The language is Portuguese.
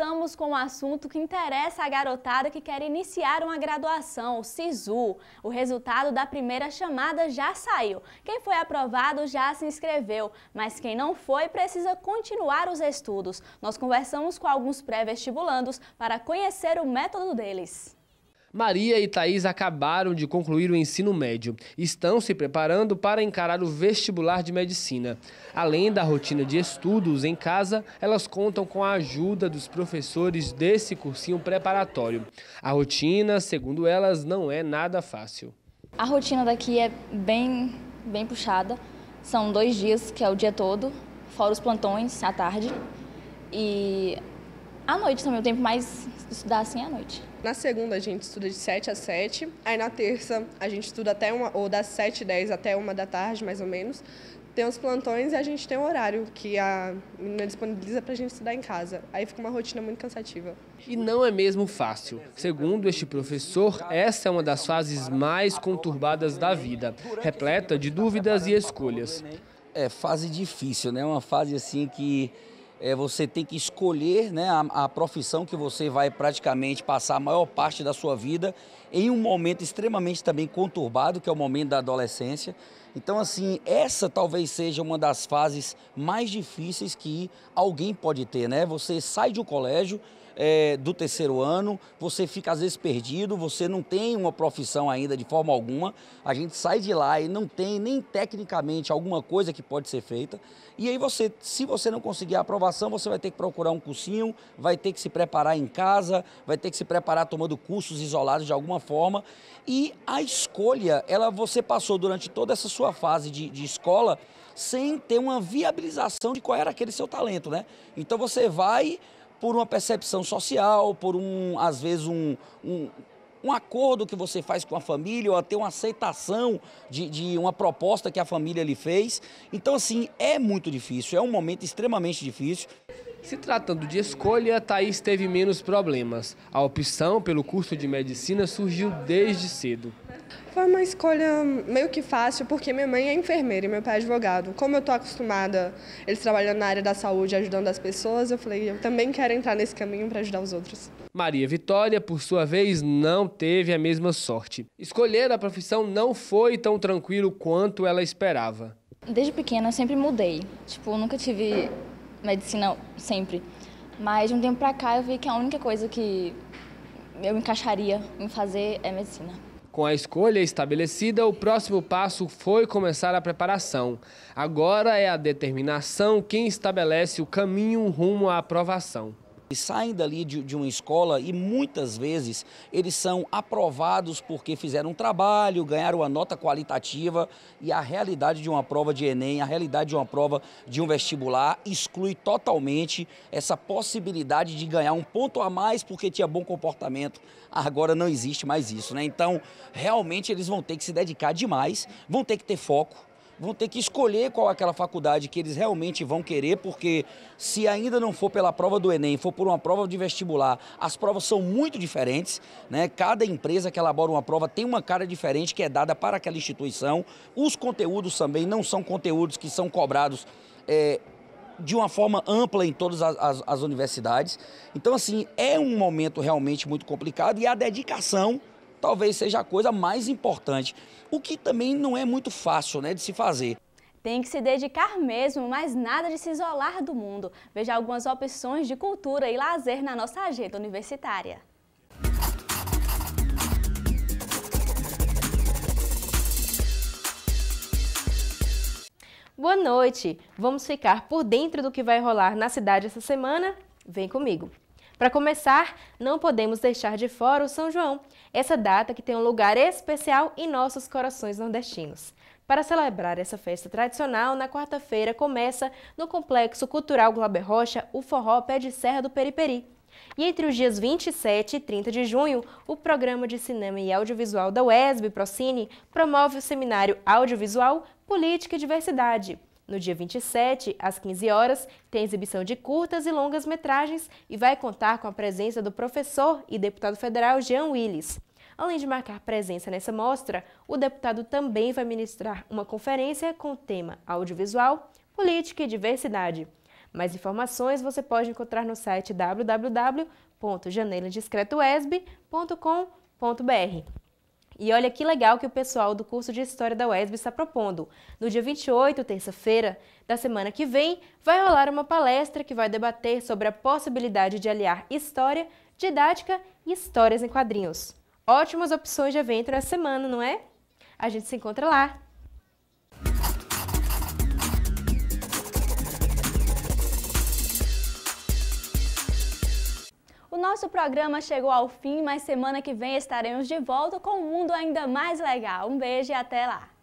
voltamos com o um assunto que interessa a garotada que quer iniciar uma graduação, o SISU. O resultado da primeira chamada já saiu. Quem foi aprovado já se inscreveu, mas quem não foi precisa continuar os estudos. Nós conversamos com alguns pré-vestibulandos para conhecer o método deles. Maria e Thaís acabaram de concluir o ensino médio. Estão se preparando para encarar o vestibular de medicina. Além da rotina de estudos em casa, elas contam com a ajuda dos professores desse cursinho preparatório. A rotina, segundo elas, não é nada fácil. A rotina daqui é bem, bem puxada. São dois dias, que é o dia todo, fora os plantões à tarde. E à noite também, o tempo mais estudar assim é à noite. Na segunda a gente estuda de 7 a 7, aí na terça a gente estuda até uma, ou das 7 e 10 até uma da tarde, mais ou menos. Tem os plantões e a gente tem um horário que a menina disponibiliza para a gente estudar em casa. Aí fica uma rotina muito cansativa. E não é mesmo fácil. Segundo este professor, essa é uma das fases mais conturbadas da vida, repleta de dúvidas e escolhas. É fase difícil, né? Uma fase assim que é, você tem que escolher né, a, a, profissão que você vai praticamente passar a maior parte da sua vida em um momento extremamente também conturbado, que é o momento da adolescência. Então, assim, essa talvez seja uma das fases mais difíceis que alguém pode ter, né? Você sai do colégio, é, do terceiro ano, você fica às vezes perdido, você não tem uma profissão ainda de forma alguma, a gente sai de lá e não tem nem tecnicamente alguma coisa que pode ser feita. E aí você, se você não conseguir a aprovação, você vai ter que procurar um cursinho, vai ter que se preparar em casa, vai ter que se preparar tomando cursos isolados de alguma forma. E a escolha, ela você passou durante toda essa sua fase de, de escola sem ter uma viabilização de qual era aquele seu talento, né? Então você vai por uma percepção social, por um, às vezes, um, um, um acordo que você faz com a família, ou até uma aceitação de, de uma proposta que a família lhe fez. Então, assim, é muito difícil, é um momento extremamente difícil. Se tratando de escolha, Thaís teve menos problemas. A opção pelo curso de medicina surgiu desde cedo. Foi uma escolha meio que fácil, porque minha mãe é enfermeira e meu pai é advogado. Como eu estou acostumada, eles trabalhando na área da saúde, ajudando as pessoas, eu falei, eu também quero entrar nesse caminho para ajudar os outros. Maria Vitória, por sua vez, não teve a mesma sorte. Escolher a profissão não foi tão tranquilo quanto ela esperava. Desde pequena eu sempre mudei. Tipo, eu nunca tive medicina sempre. Mas de um tempo pra cá eu vi que a única coisa que eu encaixaria em fazer é medicina. Com a escolha estabelecida, o próximo passo foi começar a preparação. Agora é a determinação quem estabelece o caminho rumo à aprovação. Saindo saem dali de, de, uma escola e muitas vezes eles são aprovados porque fizeram um trabalho, ganharam uma nota qualitativa e a realidade de uma prova de Enem, a realidade de uma prova de um vestibular exclui totalmente essa possibilidade de ganhar um ponto a mais porque tinha bom comportamento. Agora não existe mais isso, né? Então, realmente eles vão ter que se dedicar demais, vão ter que ter foco, vão ter que escolher qual é aquela faculdade que eles realmente vão querer, porque se ainda não for pela prova do Enem, for por uma prova de vestibular, as provas são muito diferentes, né? Cada empresa que elabora uma prova tem uma cara diferente que é dada para aquela instituição. Os conteúdos também não são conteúdos que são cobrados. É, de uma forma ampla em todas as, as, as universidades. Então, assim, é um momento realmente muito complicado e a dedicação talvez seja a coisa mais importante, o que também não é muito fácil né, de se fazer. Tem que se dedicar mesmo, mas nada de se isolar do mundo. Veja algumas opções de cultura e lazer na nossa agenda universitária. Boa noite! Vamos ficar por dentro do que vai rolar na cidade essa semana? Vem comigo! Para começar, não podemos deixar de fora o São João, essa data que tem um lugar especial em nossos corações nordestinos. Para celebrar essa festa tradicional, na quarta-feira começa no Complexo Cultural Glauber Rocha o Forró Pé de Serra do Periperi. E entre os dias 27 e 30 de junho, o Programa de Cinema e Audiovisual da UESB, Procine, promove o seminário Audiovisual, Política e Diversidade, no dia 27, às 15 horas, tem exibição de curtas e longas metragens e vai contar com a presença do professor e deputado federal Jean Willis. Além de marcar presença nessa mostra, o deputado também vai ministrar uma conferência com o tema Audiovisual, Política e Diversidade. Mais informações você pode encontrar no site www.janeladiscretoesb.com.br. E olha que legal que o pessoal do curso de História da UESB está propondo. No dia 28, terça-feira, da semana que vem, vai rolar uma palestra que vai debater sobre a possibilidade de aliar história, didática e histórias em quadrinhos. Ótimas opções de evento na semana, não é? A gente se encontra lá! nosso programa chegou ao fim, mas semana que vem estaremos de volta com um mundo ainda mais legal. Um beijo e até lá!